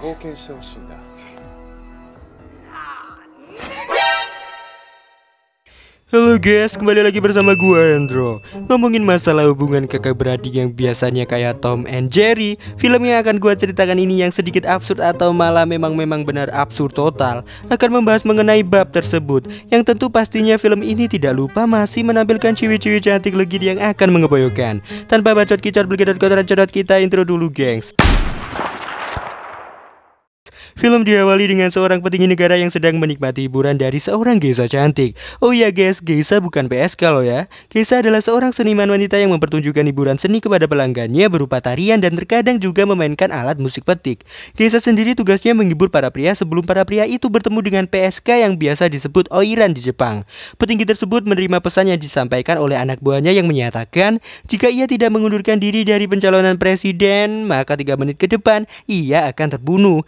貢献してほしいんだ Halo guys, kembali lagi bersama gue Andro Ngomongin masalah hubungan kakak beradik yang biasanya kayak Tom and Jerry Film yang akan gue ceritakan ini yang sedikit absurd atau malah memang-memang benar absurd total Akan membahas mengenai bab tersebut Yang tentu pastinya film ini tidak lupa masih menampilkan ciwi-ciwi cantik legit yang akan mengeboyokan Tanpa bacot kicot, kotoran kodrat kita intro dulu gengs Film diawali dengan seorang petinggi negara yang sedang menikmati hiburan dari seorang geisha cantik. Oh iya guys, geisha bukan PSK loh ya. Geisha adalah seorang seniman wanita yang mempertunjukkan hiburan seni kepada pelanggannya berupa tarian dan terkadang juga memainkan alat musik petik. Geisha sendiri tugasnya menghibur para pria sebelum para pria itu bertemu dengan PSK yang biasa disebut Oiran di Jepang. Petinggi tersebut menerima pesan yang disampaikan oleh anak buahnya yang menyatakan jika ia tidak mengundurkan diri dari pencalonan presiden, maka tiga menit ke depan ia akan terbunuh.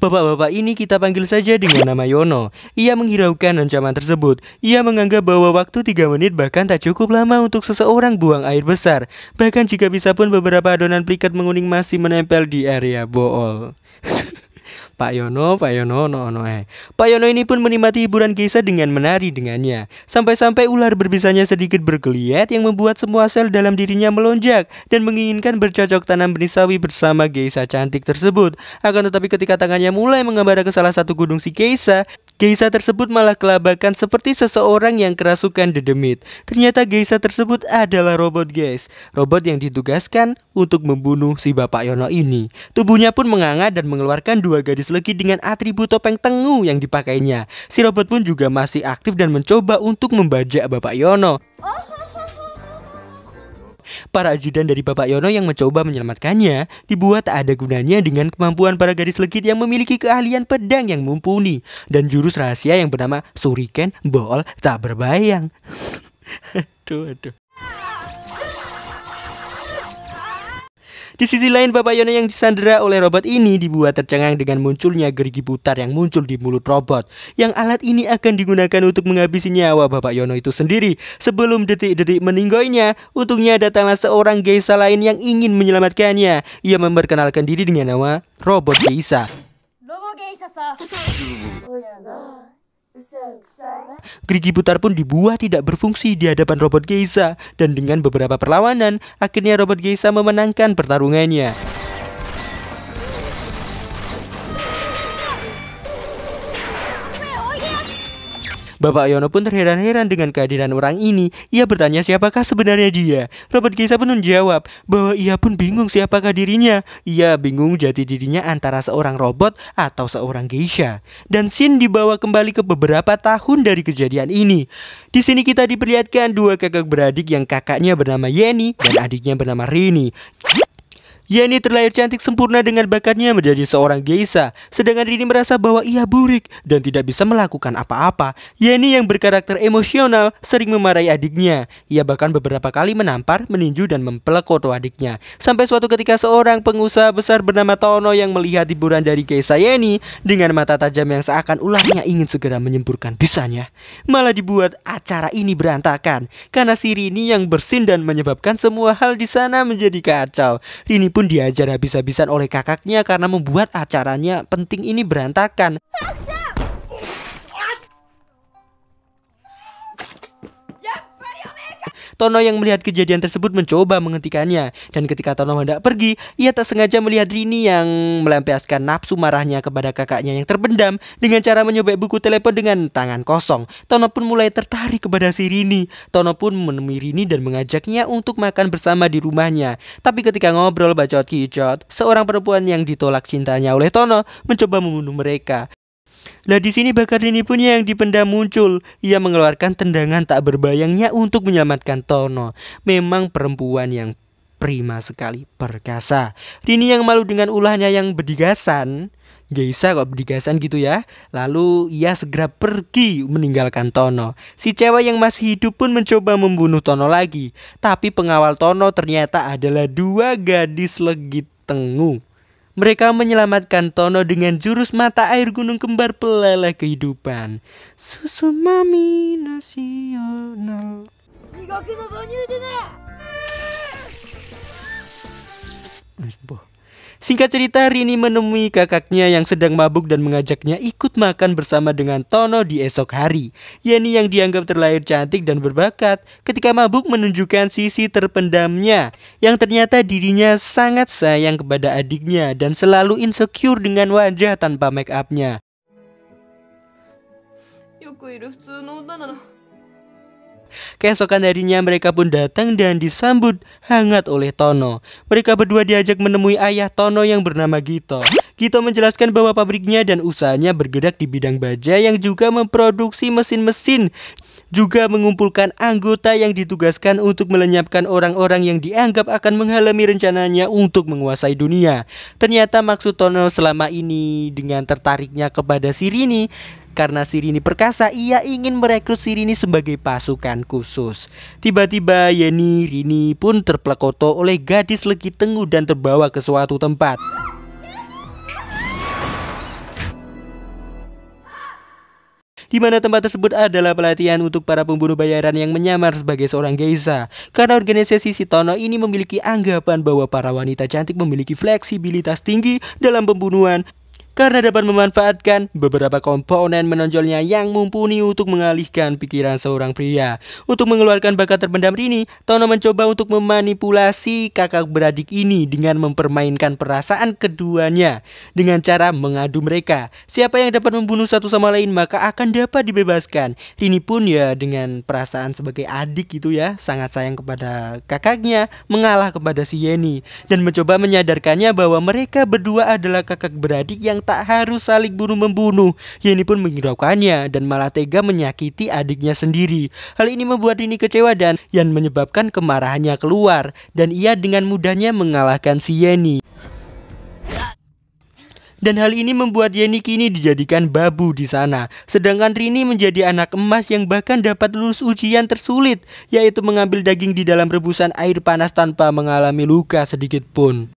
Bapak-bapak ini kita panggil saja dengan nama Yono. Ia menghiraukan ancaman tersebut. Ia menganggap bahwa waktu 3 menit bahkan tak cukup lama untuk seseorang buang air besar. Bahkan jika bisa pun beberapa adonan plikat menguning masih menempel di area bool. Pak Yono, Pak Yono, no, no, eh. Pak Yono ini pun menikmati hiburan Geisha dengan menari dengannya. Sampai-sampai ular berbisanya sedikit bergeliat yang membuat semua sel dalam dirinya melonjak dan menginginkan bercocok tanam benih sawi bersama Geisha cantik tersebut. Akan tetapi ketika tangannya mulai mengembara ke salah satu gunung si Geisha, Geisha tersebut malah kelabakan seperti seseorang yang kerasukan dedemit. Ternyata Geisha tersebut adalah robot guys. Robot yang ditugaskan untuk membunuh si Bapak Yono ini. Tubuhnya pun menganga dan mengeluarkan dua gadis lagi dengan atribut topeng tengu yang dipakainya. Si robot pun juga masih aktif dan mencoba untuk membajak Bapak Yono. Oh. Para ajudan dari Bapak Yono yang mencoba menyelamatkannya dibuat tak ada gunanya dengan kemampuan para gadis legit yang memiliki keahlian pedang yang mumpuni dan jurus rahasia yang bernama Suriken Ball tak berbayang. aduh, aduh. Di sisi lain, Bapak Yono yang disandera oleh robot ini dibuat tercengang dengan munculnya gerigi putar yang muncul di mulut robot. Yang alat ini akan digunakan untuk menghabisi nyawa Bapak Yono itu sendiri. Sebelum detik-detik meninggoinya, untungnya datanglah seorang Geisa lain yang ingin menyelamatkannya. Ia memperkenalkan diri dengan nama Robot Geisa. Robot Geisa Gerigi putar pun dibuat tidak berfungsi di hadapan robot Geisha dan dengan beberapa perlawanan akhirnya robot Geisha memenangkan pertarungannya. Bapak Yono pun terheran-heran dengan kehadiran orang ini. Ia bertanya siapakah sebenarnya dia. Robert Kisa pun menjawab bahwa ia pun bingung siapakah dirinya. Ia bingung jati dirinya antara seorang robot atau seorang geisha. Dan Shin dibawa kembali ke beberapa tahun dari kejadian ini. Di sini kita diperlihatkan dua kakak beradik yang kakaknya bernama Yeni dan adiknya bernama Rini. Yeni terlahir cantik sempurna dengan bakatnya menjadi seorang geisha, sedangkan Rini merasa bahwa ia burik dan tidak bisa melakukan apa-apa. Yeni yang berkarakter emosional sering memarahi adiknya. Ia bahkan beberapa kali menampar, meninju, dan mempelekoto adiknya. Sampai suatu ketika seorang pengusaha besar bernama Tono yang melihat hiburan dari geisha Yani dengan mata tajam yang seakan ulahnya ingin segera menyemburkan bisanya. Malah dibuat acara ini berantakan karena si Rini yang bersin dan menyebabkan semua hal di sana menjadi kacau. Rini pun pun diajar habis-habisan oleh kakaknya karena membuat acaranya penting ini berantakan. Paksa! Tono yang melihat kejadian tersebut mencoba menghentikannya. Dan ketika Tono hendak pergi, ia tak sengaja melihat Rini yang melampiaskan nafsu marahnya kepada kakaknya yang terpendam dengan cara menyobek buku telepon dengan tangan kosong. Tono pun mulai tertarik kepada si Rini. Tono pun menemui Rini dan mengajaknya untuk makan bersama di rumahnya. Tapi ketika ngobrol bacot kicot, seorang perempuan yang ditolak cintanya oleh Tono mencoba membunuh mereka. Lah di sini ini pun yang dipendam muncul. Ia mengeluarkan tendangan tak berbayangnya untuk menyelamatkan Tono. Memang perempuan yang prima sekali perkasa. Rini yang malu dengan ulahnya yang berdigasan. Geisa kok berdigasan gitu ya. Lalu ia segera pergi meninggalkan Tono. Si cewek yang masih hidup pun mencoba membunuh Tono lagi. Tapi pengawal Tono ternyata adalah dua gadis legit tengu. Mereka menyelamatkan Tono dengan jurus mata air gunung kembar pelala kehidupan. Susu mami nasional. Boh. Singkat cerita, Rini menemui kakaknya yang sedang mabuk dan mengajaknya ikut makan bersama dengan Tono di esok hari. Yeni yang dianggap terlahir cantik dan berbakat, ketika mabuk menunjukkan sisi terpendamnya, yang ternyata dirinya sangat sayang kepada adiknya dan selalu insecure dengan wajah tanpa make upnya. Keesokan harinya mereka pun datang dan disambut hangat oleh Tono. Mereka berdua diajak menemui ayah Tono yang bernama Gito. Gito menjelaskan bahwa pabriknya dan usahanya bergerak di bidang baja yang juga memproduksi mesin-mesin juga mengumpulkan anggota yang ditugaskan untuk melenyapkan orang-orang yang dianggap akan menghalami rencananya untuk menguasai dunia. Ternyata maksud Tono selama ini dengan tertariknya kepada Sirini karena Sirini perkasa, ia ingin merekrut Sirini sebagai pasukan khusus. Tiba-tiba Yeni Rini pun terpelekoto oleh gadis Legi Tengu dan terbawa ke suatu tempat. di mana tempat tersebut adalah pelatihan untuk para pembunuh bayaran yang menyamar sebagai seorang geisha. Karena organisasi Sitono ini memiliki anggapan bahwa para wanita cantik memiliki fleksibilitas tinggi dalam pembunuhan karena dapat memanfaatkan beberapa komponen menonjolnya yang mumpuni untuk mengalihkan pikiran seorang pria. Untuk mengeluarkan bakat terpendam ini, Tono mencoba untuk memanipulasi kakak beradik ini dengan mempermainkan perasaan keduanya dengan cara mengadu mereka. Siapa yang dapat membunuh satu sama lain maka akan dapat dibebaskan. Ini pun ya dengan perasaan sebagai adik gitu ya, sangat sayang kepada kakaknya, mengalah kepada si Yeni dan mencoba menyadarkannya bahwa mereka berdua adalah kakak beradik yang tak harus saling bunuh membunuh. Yeni pun menghiraukannya dan malah tega menyakiti adiknya sendiri. Hal ini membuat Rini kecewa dan yang menyebabkan kemarahannya keluar dan ia dengan mudahnya mengalahkan si Yeni dan hal ini membuat Yeni kini dijadikan babu di sana. Sedangkan Rini menjadi anak emas yang bahkan dapat lulus ujian tersulit, yaitu mengambil daging di dalam rebusan air panas tanpa mengalami luka sedikit pun.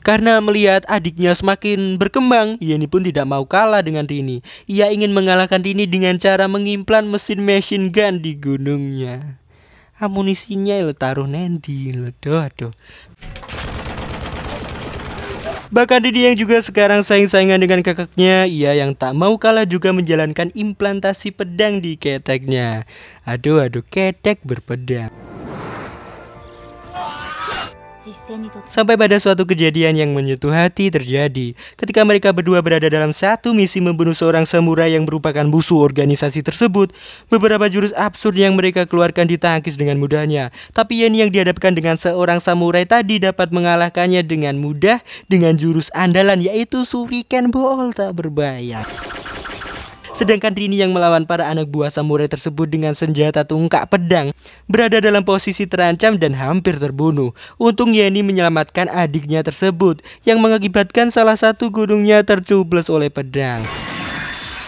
Karena melihat adiknya semakin berkembang, Yeni pun tidak mau kalah dengan Rini. Ia ingin mengalahkan Rini dengan cara mengimplan mesin machine gun di gunungnya. Amunisinya lo taruh nendi lo doh aduh. Bahkan Didi yang juga sekarang saing-saingan dengan kakaknya, ia yang tak mau kalah juga menjalankan implantasi pedang di keteknya. Aduh aduh ketek berpedang. Sampai pada suatu kejadian yang menyentuh hati terjadi ketika mereka berdua berada dalam satu misi membunuh seorang samurai yang merupakan musuh organisasi tersebut. Beberapa jurus absurd yang mereka keluarkan ditangkis dengan mudahnya, tapi Yen yang dihadapkan dengan seorang samurai tadi dapat mengalahkannya dengan mudah dengan jurus andalan yaitu suriken ball tak berbayar. Sedangkan Rini yang melawan para anak buah samurai tersebut dengan senjata tungkak pedang berada dalam posisi terancam dan hampir terbunuh. Untung Yeni menyelamatkan adiknya tersebut yang mengakibatkan salah satu gunungnya tercubles oleh pedang.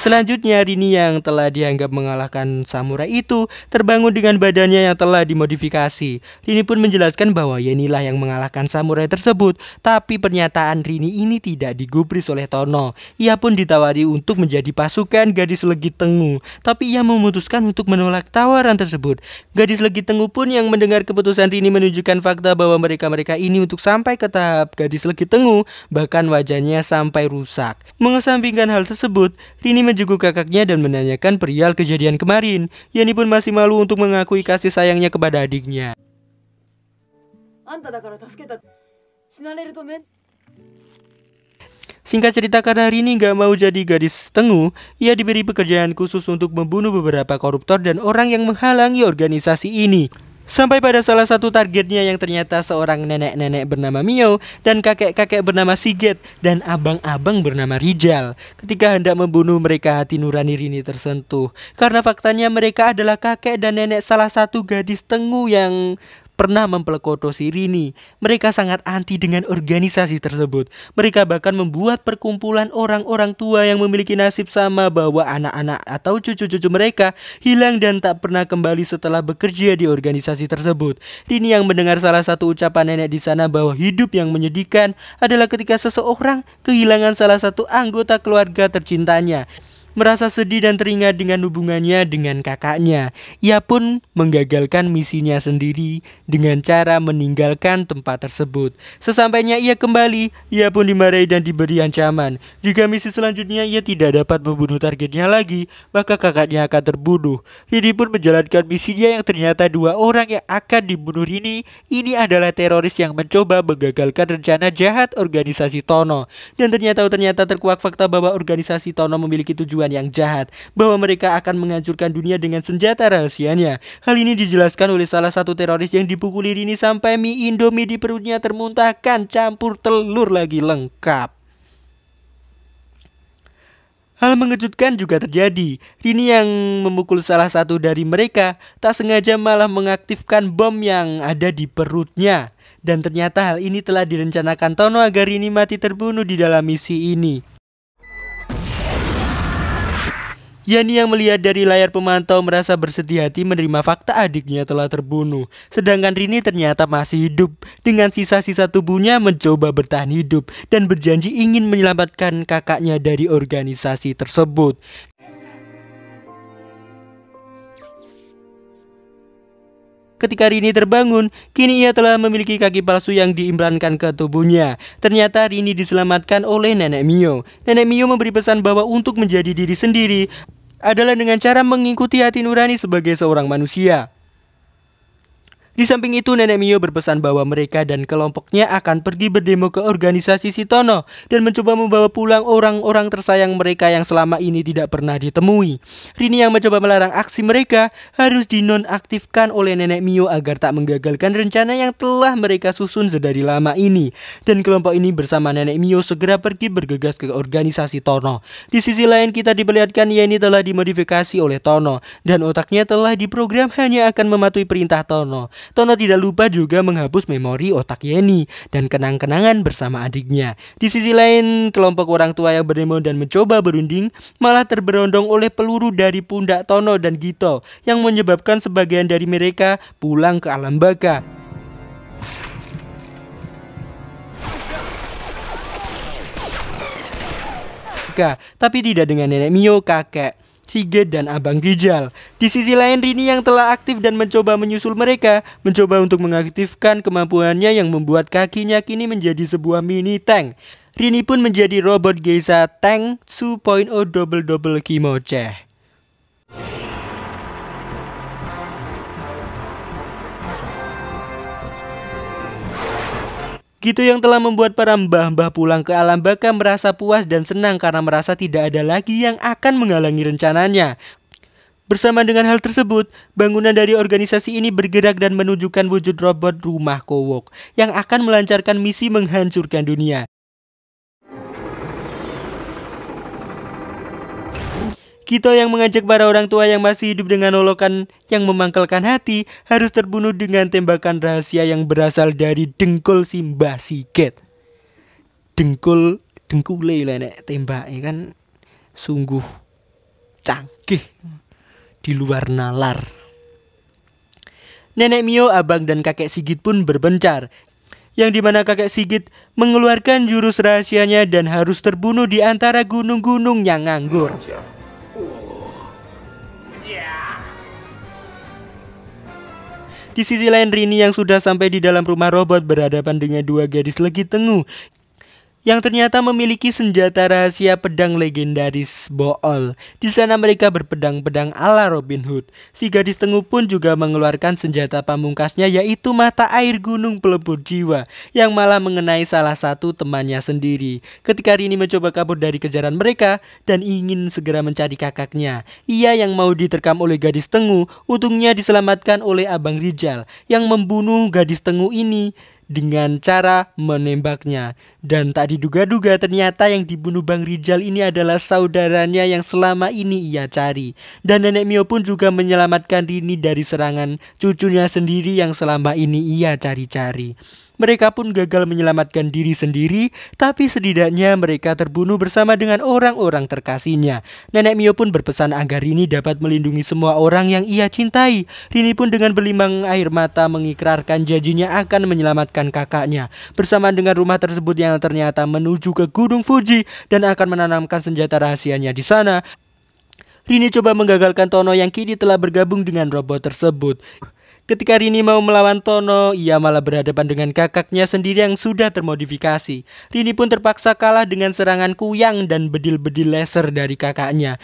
Selanjutnya Rini yang telah dianggap mengalahkan samurai itu terbangun dengan badannya yang telah dimodifikasi. Rini pun menjelaskan bahwa Yenilah ya yang mengalahkan samurai tersebut, tapi pernyataan Rini ini tidak digubris oleh Tono. Ia pun ditawari untuk menjadi pasukan gadis legi tengu, tapi ia memutuskan untuk menolak tawaran tersebut. Gadis legi tengu pun yang mendengar keputusan Rini menunjukkan fakta bahwa mereka-mereka ini untuk sampai ke tahap gadis legi tengu, bahkan wajahnya sampai rusak. Mengesampingkan hal tersebut, Rini menjenguk kakaknya dan menanyakan perihal kejadian kemarin. Yani pun masih malu untuk mengakui kasih sayangnya kepada adiknya. Singkat cerita karena hari ini gak mau jadi gadis tengu, ia diberi pekerjaan khusus untuk membunuh beberapa koruptor dan orang yang menghalangi organisasi ini. Sampai pada salah satu targetnya yang ternyata seorang nenek-nenek bernama Mio dan kakek-kakek bernama Siget dan abang-abang bernama Rijal. Ketika hendak membunuh mereka hati nurani Rini tersentuh. Karena faktanya mereka adalah kakek dan nenek salah satu gadis tengu yang pernah mempelkotosi Rini. Mereka sangat anti dengan organisasi tersebut. Mereka bahkan membuat perkumpulan orang-orang tua yang memiliki nasib sama bahwa anak-anak atau cucu-cucu mereka hilang dan tak pernah kembali setelah bekerja di organisasi tersebut. Rini yang mendengar salah satu ucapan nenek di sana bahwa hidup yang menyedihkan adalah ketika seseorang kehilangan salah satu anggota keluarga tercintanya merasa sedih dan teringat dengan hubungannya dengan kakaknya. Ia pun menggagalkan misinya sendiri dengan cara meninggalkan tempat tersebut. Sesampainya ia kembali, ia pun dimarahi dan diberi ancaman. Jika misi selanjutnya ia tidak dapat membunuh targetnya lagi, maka kakaknya akan terbunuh. Ini pun menjalankan misinya yang ternyata dua orang yang akan dibunuh ini, ini adalah teroris yang mencoba menggagalkan rencana jahat organisasi Tono. Dan ternyata ternyata terkuak fakta bahwa organisasi Tono memiliki tujuan tujuan yang jahat, bahwa mereka akan menghancurkan dunia dengan senjata rahasianya. Hal ini dijelaskan oleh salah satu teroris yang dipukuli Rini sampai mie Indomie di perutnya termuntahkan campur telur lagi lengkap. Hal mengejutkan juga terjadi. Rini yang memukul salah satu dari mereka tak sengaja malah mengaktifkan bom yang ada di perutnya. Dan ternyata hal ini telah direncanakan Tono agar Rini mati terbunuh di dalam misi ini. Yani yang melihat dari layar pemantau merasa bersedih hati menerima fakta adiknya telah terbunuh. Sedangkan Rini ternyata masih hidup. Dengan sisa-sisa tubuhnya mencoba bertahan hidup dan berjanji ingin menyelamatkan kakaknya dari organisasi tersebut. Ketika Rini terbangun, kini ia telah memiliki kaki palsu yang diimplankan ke tubuhnya. Ternyata Rini diselamatkan oleh Nenek Mio. Nenek Mio memberi pesan bahwa untuk menjadi diri sendiri adalah dengan cara mengikuti hati nurani sebagai seorang manusia. Di samping itu, Nenek Mio berpesan bahwa mereka dan kelompoknya akan pergi berdemo ke organisasi Sitono dan mencoba membawa pulang orang-orang tersayang mereka yang selama ini tidak pernah ditemui. Rini yang mencoba melarang aksi mereka harus dinonaktifkan oleh Nenek Mio agar tak menggagalkan rencana yang telah mereka susun sedari lama ini. Dan kelompok ini bersama Nenek Mio segera pergi bergegas ke organisasi Tono. Di sisi lain, kita diperlihatkan Yeni telah dimodifikasi oleh Tono dan otaknya telah diprogram hanya akan mematuhi perintah Tono. Tono tidak lupa juga menghapus memori otak Yeni dan kenang-kenangan bersama adiknya. Di sisi lain, kelompok orang tua yang berdemo dan mencoba berunding malah terberondong oleh peluru dari pundak Tono dan Gito yang menyebabkan sebagian dari mereka pulang ke alam baka. Tapi tidak dengan nenek Mio kakek Sige dan Abang Rijal. Di sisi lain Rini yang telah aktif dan mencoba menyusul mereka, mencoba untuk mengaktifkan kemampuannya yang membuat kakinya kini menjadi sebuah mini tank. Rini pun menjadi robot geisha Tank 2.0 Double Double Kimoche. Gitu yang telah membuat para mbah-mbah pulang ke alam baka merasa puas dan senang karena merasa tidak ada lagi yang akan menghalangi rencananya. Bersama dengan hal tersebut, bangunan dari organisasi ini bergerak dan menunjukkan wujud robot rumah kowok yang akan melancarkan misi menghancurkan dunia. Kito yang mengajak para orang tua yang masih hidup dengan olokan yang memangkalkan hati harus terbunuh dengan tembakan rahasia yang berasal dari dengkul Simba Siget. Dengkul dengkule lah nek tembaknya kan sungguh canggih di luar nalar. Nenek Mio, abang dan kakek Sigit pun berbencar yang dimana kakek Sigit mengeluarkan jurus rahasianya dan harus terbunuh di antara gunung-gunung yang nganggur. Di sisi lain Rini yang sudah sampai di dalam rumah robot berhadapan dengan dua gadis lagi tengu yang ternyata memiliki senjata rahasia pedang legendaris Bool. Di sana mereka berpedang-pedang ala Robin Hood. Si gadis tengu pun juga mengeluarkan senjata pamungkasnya yaitu mata air gunung pelebur jiwa yang malah mengenai salah satu temannya sendiri. Ketika Rini mencoba kabur dari kejaran mereka dan ingin segera mencari kakaknya, ia yang mau diterkam oleh gadis tengu untungnya diselamatkan oleh Abang Rijal yang membunuh gadis tengu ini dengan cara menembaknya. Dan tak diduga-duga ternyata yang dibunuh Bang Rijal ini adalah saudaranya yang selama ini ia cari. Dan Nenek Mio pun juga menyelamatkan Rini dari serangan cucunya sendiri yang selama ini ia cari-cari. Mereka pun gagal menyelamatkan diri sendiri, tapi setidaknya mereka terbunuh bersama dengan orang-orang terkasihnya. Nenek Mio pun berpesan agar Rini dapat melindungi semua orang yang ia cintai. Rini pun dengan berlimang air mata mengikrarkan janjinya akan menyelamatkan kakaknya. Bersamaan dengan rumah tersebut yang ternyata menuju ke Gunung Fuji dan akan menanamkan senjata rahasianya di sana, Rini coba menggagalkan Tono yang kini telah bergabung dengan robot tersebut. Ketika Rini mau melawan Tono, ia malah berhadapan dengan kakaknya sendiri yang sudah termodifikasi. Rini pun terpaksa kalah dengan serangan kuyang dan bedil-bedil laser dari kakaknya.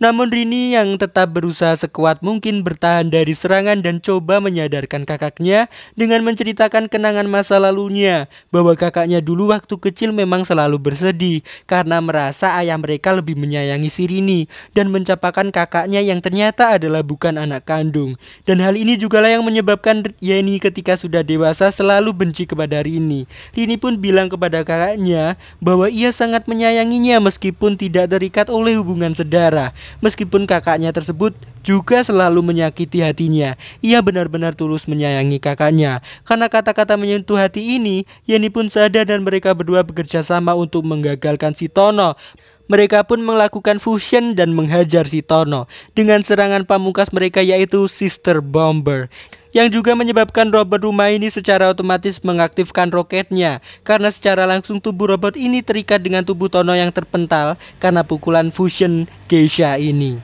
Namun Rini yang tetap berusaha sekuat mungkin bertahan dari serangan dan coba menyadarkan kakaknya dengan menceritakan kenangan masa lalunya bahwa kakaknya dulu waktu kecil memang selalu bersedih karena merasa ayah mereka lebih menyayangi si Rini dan mencapakan kakaknya yang ternyata adalah bukan anak kandung. Dan hal ini jugalah yang menyebabkan Yeni ketika sudah dewasa selalu benci kepada Rini. Rini pun bilang kepada kakaknya bahwa ia sangat menyayanginya meskipun tidak terikat oleh hubungan sedara. Meskipun kakaknya tersebut juga selalu menyakiti hatinya, ia benar-benar tulus menyayangi kakaknya. Karena kata-kata menyentuh hati ini, Yeni pun sadar dan mereka berdua bekerja sama untuk menggagalkan si Tono. Mereka pun melakukan fusion dan menghajar si Tono dengan serangan pamungkas mereka yaitu Sister Bomber yang juga menyebabkan robot rumah ini secara otomatis mengaktifkan roketnya karena secara langsung tubuh robot ini terikat dengan tubuh Tono yang terpental karena pukulan fusion Geisha ini.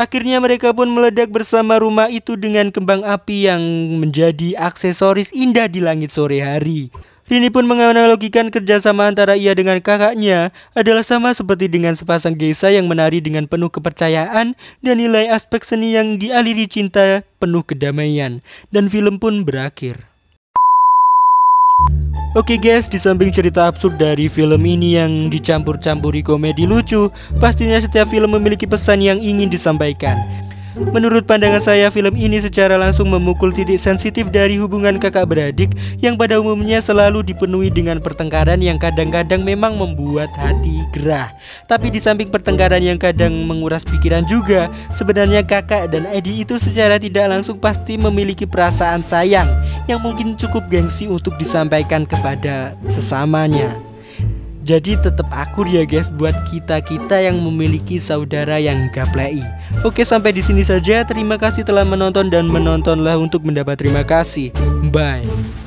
Akhirnya mereka pun meledak bersama rumah itu dengan kembang api yang menjadi aksesoris indah di langit sore hari. Rini pun menganalogikan kerjasama antara ia dengan kakaknya adalah sama seperti dengan sepasang geisha yang menari dengan penuh kepercayaan dan nilai aspek seni yang dialiri cinta penuh kedamaian. Dan film pun berakhir. Oke okay guys, di samping cerita absurd dari film ini yang dicampur-campuri komedi lucu, pastinya setiap film memiliki pesan yang ingin disampaikan. Menurut pandangan saya, film ini secara langsung memukul titik sensitif dari hubungan kakak beradik yang pada umumnya selalu dipenuhi dengan pertengkaran yang kadang-kadang memang membuat hati gerah. Tapi di samping pertengkaran yang kadang menguras pikiran juga, sebenarnya kakak dan Edi itu secara tidak langsung pasti memiliki perasaan sayang yang mungkin cukup gengsi untuk disampaikan kepada sesamanya. Jadi tetap akur ya guys buat kita-kita yang memiliki saudara yang gaplei. Oke, sampai di sini saja. Terima kasih telah menonton dan menontonlah untuk mendapat terima kasih. Bye.